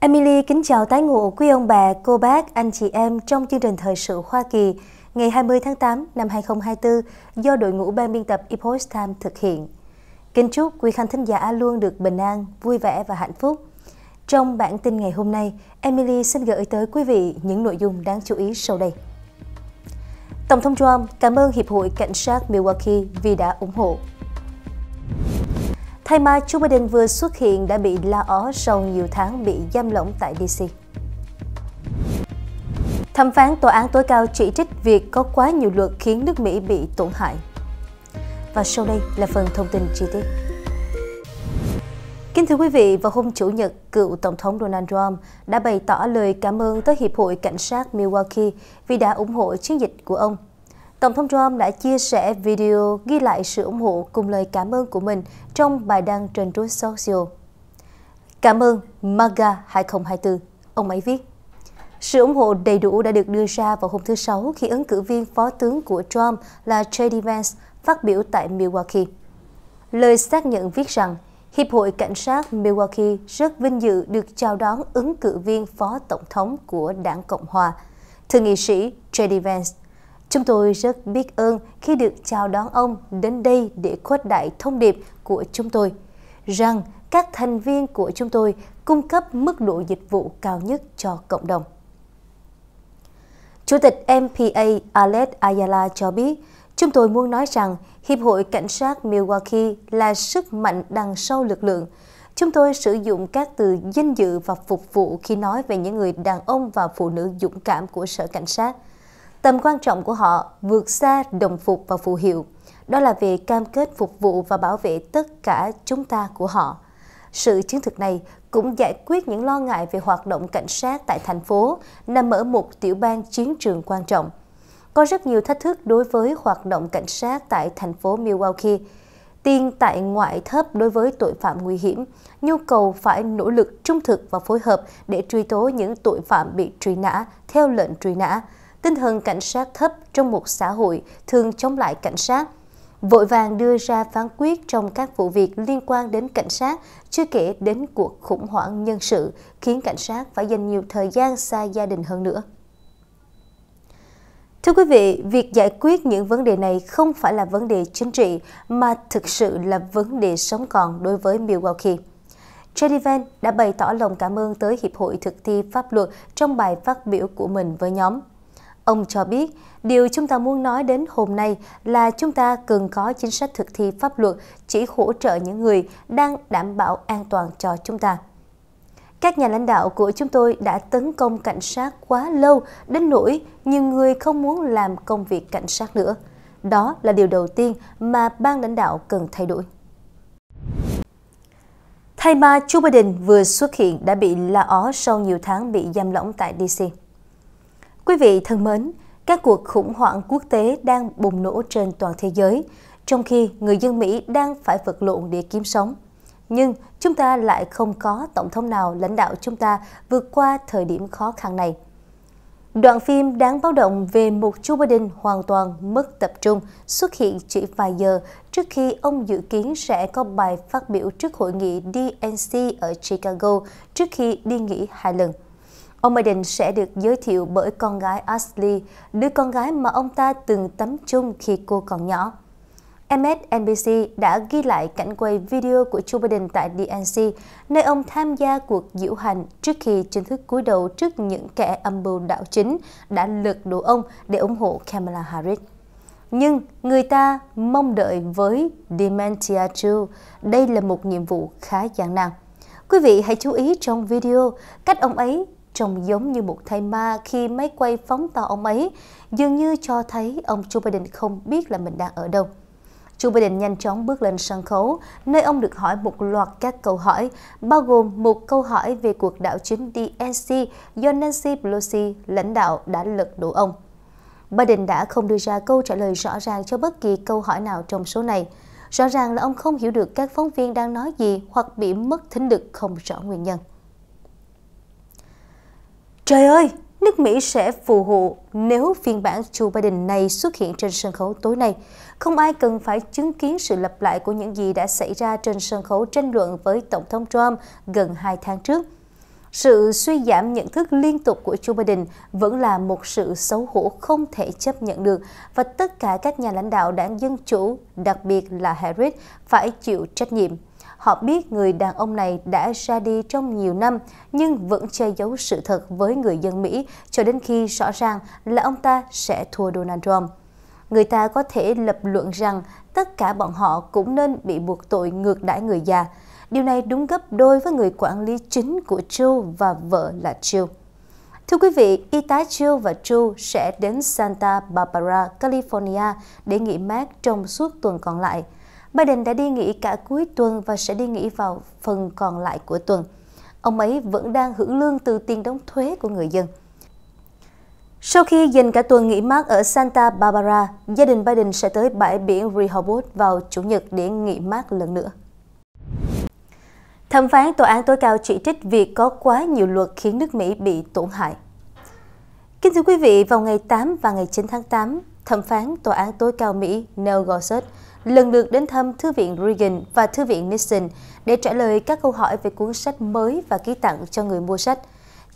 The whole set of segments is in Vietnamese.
Emily kính chào tái ngộ quý ông bà, cô bác, anh chị em trong chương trình Thời sự Hoa Kỳ ngày 20 tháng 8 năm 2024 do đội ngũ ban biên tập Epoch Time thực hiện. Kính chúc quý khán thính giả luôn được bình an, vui vẻ và hạnh phúc. Trong bản tin ngày hôm nay, Emily xin gửi tới quý vị những nội dung đáng chú ý sau đây. Tổng thống Trump cảm ơn Hiệp hội Cảnh sát Milwaukee vì đã ủng hộ. Thay mà Joe Biden vừa xuất hiện đã bị la ó sau nhiều tháng bị giam lỏng tại DC. Thẩm phán tòa án tối cao chỉ trích việc có quá nhiều luật khiến nước Mỹ bị tổn hại. Và sau đây là phần thông tin chi tiết. Kính thưa quý vị, vào hôm Chủ nhật, cựu Tổng thống Donald Trump đã bày tỏ lời cảm ơn tới Hiệp hội Cảnh sát Milwaukee vì đã ủng hộ chiến dịch của ông. Tổng thống Trump đã chia sẻ video ghi lại sự ủng hộ cùng lời cảm ơn của mình trong bài đăng trên Truth Social. Cảm ơn MAGA 2024, ông ấy viết. Sự ủng hộ đầy đủ đã được đưa ra vào hôm thứ Sáu khi ứng cử viên phó tướng của Trump là J.D. Vance phát biểu tại Milwaukee. Lời xác nhận viết rằng Hiệp hội Cảnh sát Milwaukee rất vinh dự được chào đón ứng cử viên phó tổng thống của đảng Cộng hòa, thượng nghị sĩ J.D. Vance. Chúng tôi rất biết ơn khi được chào đón ông đến đây để khuất đại thông điệp của chúng tôi, rằng các thành viên của chúng tôi cung cấp mức độ dịch vụ cao nhất cho cộng đồng. Chủ tịch MPA Alex Ayala cho biết, Chúng tôi muốn nói rằng Hiệp hội Cảnh sát Milwaukee là sức mạnh đằng sau lực lượng. Chúng tôi sử dụng các từ danh dự và phục vụ khi nói về những người đàn ông và phụ nữ dũng cảm của Sở Cảnh sát. Tầm quan trọng của họ vượt xa đồng phục và phù hiệu. Đó là về cam kết phục vụ và bảo vệ tất cả chúng ta của họ. Sự chiến thực này cũng giải quyết những lo ngại về hoạt động cảnh sát tại thành phố, nằm ở một tiểu bang chiến trường quan trọng – có rất nhiều thách thức đối với hoạt động cảnh sát tại thành phố Milwaukee. Tiền tại ngoại thấp đối với tội phạm nguy hiểm, nhu cầu phải nỗ lực trung thực và phối hợp để truy tố những tội phạm bị truy nã theo lệnh truy nã. Tinh thần cảnh sát thấp trong một xã hội thường chống lại cảnh sát, vội vàng đưa ra phán quyết trong các vụ việc liên quan đến cảnh sát, chưa kể đến cuộc khủng hoảng nhân sự khiến cảnh sát phải dành nhiều thời gian xa gia đình hơn nữa. Thưa quý vị, việc giải quyết những vấn đề này không phải là vấn đề chính trị mà thực sự là vấn đề sống còn đối với Milwaukee. Jedivan đã bày tỏ lòng cảm ơn tới Hiệp hội Thực thi Pháp luật trong bài phát biểu của mình với nhóm. Ông cho biết, điều chúng ta muốn nói đến hôm nay là chúng ta cần có chính sách thực thi pháp luật chỉ hỗ trợ những người đang đảm bảo an toàn cho chúng ta. Các nhà lãnh đạo của chúng tôi đã tấn công cảnh sát quá lâu, đến nỗi nhiều người không muốn làm công việc cảnh sát nữa. Đó là điều đầu tiên mà ban lãnh đạo cần thay đổi. Thay mà Joe Biden vừa xuất hiện đã bị la ó sau nhiều tháng bị giam lỏng tại DC. Quý vị thân mến, các cuộc khủng hoảng quốc tế đang bùng nổ trên toàn thế giới, trong khi người dân Mỹ đang phải vật lộn để kiếm sống nhưng chúng ta lại không có tổng thống nào lãnh đạo chúng ta vượt qua thời điểm khó khăn này. Đoạn phim đáng báo động về một Joe Biden hoàn toàn mất tập trung xuất hiện chỉ vài giờ trước khi ông dự kiến sẽ có bài phát biểu trước hội nghị DNC ở Chicago trước khi đi nghỉ hai lần. Ông Biden sẽ được giới thiệu bởi con gái Ashley, đứa con gái mà ông ta từng tắm chung khi cô còn nhỏ. MSNBC đã ghi lại cảnh quay video của Joe Biden tại DNC, nơi ông tham gia cuộc diễu hành trước khi chính thức cúi đầu trước những kẻ âm mưu đạo chính đã lật đổ ông để ủng hộ Kamala Harris. Nhưng người ta mong đợi với Dementia Joe, đây là một nhiệm vụ khá gian nan. Quý vị hãy chú ý trong video cách ông ấy trông giống như một thầy ma khi máy quay phóng to ông ấy, dường như cho thấy ông Joe Biden không biết là mình đang ở đâu. Joe Biden nhanh chóng bước lên sân khấu, nơi ông được hỏi một loạt các câu hỏi, bao gồm một câu hỏi về cuộc đảo chính DNC do Nancy Pelosi lãnh đạo đã lật đổ ông. Biden đã không đưa ra câu trả lời rõ ràng cho bất kỳ câu hỏi nào trong số này. Rõ ràng là ông không hiểu được các phóng viên đang nói gì hoặc bị mất thính lực không rõ nguyên nhân. Trời ơi! nước Mỹ sẽ phù hộ nếu phiên bản Joe Biden này xuất hiện trên sân khấu tối nay. Không ai cần phải chứng kiến sự lặp lại của những gì đã xảy ra trên sân khấu tranh luận với Tổng thống Trump gần 2 tháng trước. Sự suy giảm nhận thức liên tục của Joe Biden vẫn là một sự xấu hổ không thể chấp nhận được và tất cả các nhà lãnh đạo đảng Dân Chủ, đặc biệt là Harris, phải chịu trách nhiệm. Họ biết người đàn ông này đã ra đi trong nhiều năm nhưng vẫn che giấu sự thật với người dân Mỹ cho đến khi rõ ràng là ông ta sẽ thua Donald Trump. Người ta có thể lập luận rằng tất cả bọn họ cũng nên bị buộc tội ngược đãi người già. Điều này đúng gấp đôi với người quản lý chính của Joe và vợ là Jill. Thưa quý vị, y tá Jill và Drew sẽ đến Santa Barbara, California để nghỉ mát trong suốt tuần còn lại. Biden đã đi nghỉ cả cuối tuần và sẽ đi nghỉ vào phần còn lại của tuần. Ông ấy vẫn đang hưởng lương từ tiền đóng thuế của người dân. Sau khi dành cả tuần nghỉ mát ở Santa Barbara, gia đình Biden sẽ tới bãi biển Rehoboth vào Chủ nhật để nghỉ mát lần nữa. Thẩm phán Tòa án tối cao chỉ trích việc có quá nhiều luật khiến nước Mỹ bị tổn hại. Kính thưa quý vị, vào ngày 8 và ngày 9 tháng 8, thẩm phán Tòa án tối cao Mỹ Neil Gorsuch lần lượt đến thăm Thư viện Reagan và Thư viện Nixon để trả lời các câu hỏi về cuốn sách mới và ký tặng cho người mua sách.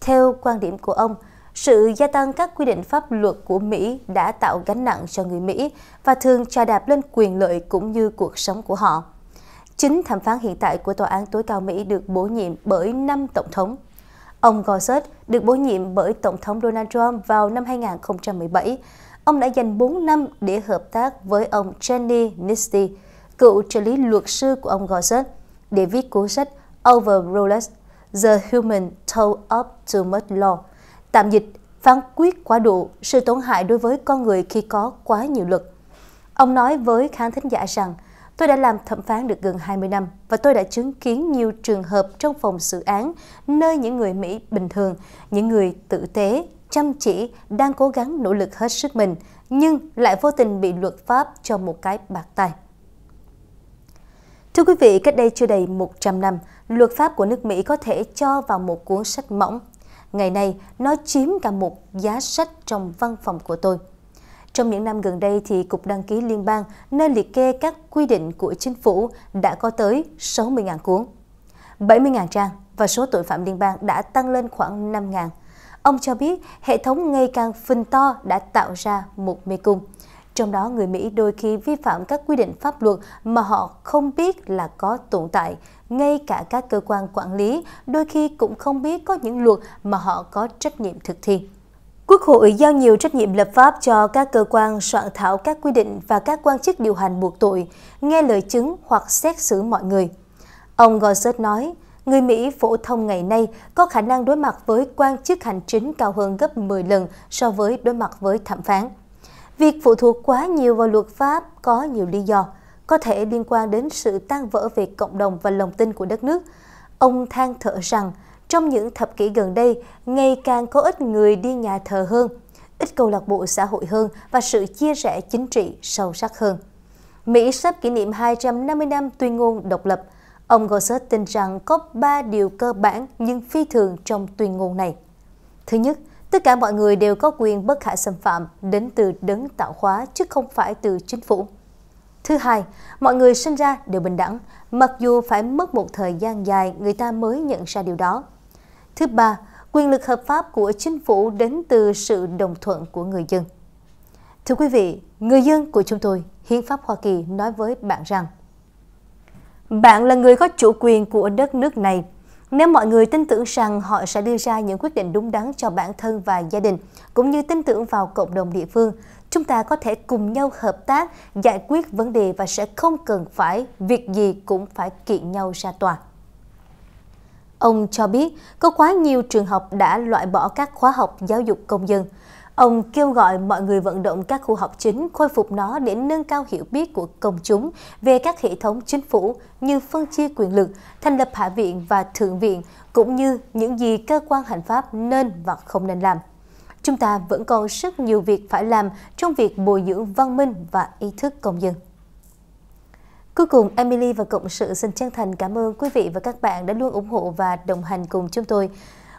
Theo quan điểm của ông, sự gia tăng các quy định pháp luật của Mỹ đã tạo gánh nặng cho người Mỹ và thường trà đạp lên quyền lợi cũng như cuộc sống của họ. Chính thẩm phán hiện tại của Tòa án tối cao Mỹ được bổ nhiệm bởi 5 tổng thống. Ông Gorsuch được bổ nhiệm bởi Tổng thống Donald Trump vào năm 2017 ông đã dành 4 năm để hợp tác với ông Jenny Nisty, cựu trợ lý luật sư của ông Gorsuch, để viết cuốn sách Overruled, The Human Toll of Too Much Law, tạm dịch phán quyết quá độ sự tổn hại đối với con người khi có quá nhiều luật. Ông nói với khán thính giả rằng, tôi đã làm thẩm phán được gần 20 năm và tôi đã chứng kiến nhiều trường hợp trong phòng xử án nơi những người Mỹ bình thường, những người tử tế, chăm chỉ, đang cố gắng nỗ lực hết sức mình, nhưng lại vô tình bị luật pháp cho một cái bạc tay. Thưa quý vị, cách đây chưa đầy 100 năm, luật pháp của nước Mỹ có thể cho vào một cuốn sách mỏng. Ngày nay, nó chiếm cả một giá sách trong văn phòng của tôi. Trong những năm gần đây thì Cục Đăng ký Liên bang nơi liệt kê các quy định của chính phủ đã có tới 60.000 cuốn, 70.000 trang và số tội phạm liên bang đã tăng lên khoảng 5.000. Ông cho biết hệ thống ngày càng phình to đã tạo ra một mê cung. Trong đó, người Mỹ đôi khi vi phạm các quy định pháp luật mà họ không biết là có tồn tại. Ngay cả các cơ quan quản lý đôi khi cũng không biết có những luật mà họ có trách nhiệm thực thi. Quốc hội giao nhiều trách nhiệm lập pháp cho các cơ quan soạn thảo các quy định và các quan chức điều hành buộc tội, nghe lời chứng hoặc xét xử mọi người. Ông Gorsuch nói, người Mỹ phổ thông ngày nay có khả năng đối mặt với quan chức hành chính cao hơn gấp 10 lần so với đối mặt với thẩm phán. Việc phụ thuộc quá nhiều vào luật pháp có nhiều lý do, có thể liên quan đến sự tan vỡ về cộng đồng và lòng tin của đất nước. Ông than thở rằng, trong những thập kỷ gần đây, ngày càng có ít người đi nhà thờ hơn, ít câu lạc bộ xã hội hơn và sự chia rẽ chính trị sâu sắc hơn. Mỹ sắp kỷ niệm 250 năm tuyên ngôn độc lập – Ông Gorsuch tin rằng có 3 điều cơ bản nhưng phi thường trong tuyên ngôn này. Thứ nhất, tất cả mọi người đều có quyền bất khả xâm phạm đến từ đấng tạo hóa chứ không phải từ chính phủ. Thứ hai, mọi người sinh ra đều bình đẳng, mặc dù phải mất một thời gian dài người ta mới nhận ra điều đó. Thứ ba, quyền lực hợp pháp của chính phủ đến từ sự đồng thuận của người dân. Thưa quý vị, người dân của chúng tôi, Hiến pháp Hoa Kỳ nói với bạn rằng bạn là người có chủ quyền của đất nước này. Nếu mọi người tin tưởng rằng họ sẽ đưa ra những quyết định đúng đắn cho bản thân và gia đình, cũng như tin tưởng vào cộng đồng địa phương, chúng ta có thể cùng nhau hợp tác giải quyết vấn đề và sẽ không cần phải việc gì cũng phải kiện nhau ra tòa. Ông cho biết có quá nhiều trường học đã loại bỏ các khóa học giáo dục công dân. Ông kêu gọi mọi người vận động các khu học chính khôi phục nó để nâng cao hiểu biết của công chúng về các hệ thống chính phủ như phân chia quyền lực, thành lập hạ viện và thượng viện, cũng như những gì cơ quan hành pháp nên và không nên làm. Chúng ta vẫn còn rất nhiều việc phải làm trong việc bồi dưỡng văn minh và ý thức công dân. Cuối cùng, Emily và Cộng sự xin chân thành cảm ơn quý vị và các bạn đã luôn ủng hộ và đồng hành cùng chúng tôi.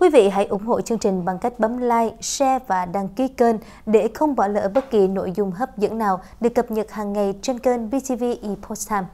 Quý vị hãy ủng hộ chương trình bằng cách bấm like, share và đăng ký kênh để không bỏ lỡ bất kỳ nội dung hấp dẫn nào được cập nhật hàng ngày trên kênh BTV Epoch Time.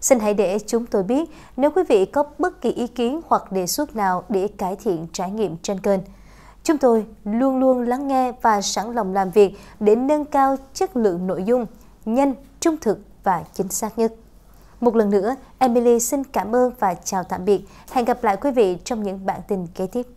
Xin hãy để chúng tôi biết nếu quý vị có bất kỳ ý kiến hoặc đề xuất nào để cải thiện trải nghiệm trên kênh. Chúng tôi luôn luôn lắng nghe và sẵn lòng làm việc để nâng cao chất lượng nội dung, nhanh, trung thực và chính xác nhất. Một lần nữa, Emily xin cảm ơn và chào tạm biệt. Hẹn gặp lại quý vị trong những bản tin kế tiếp.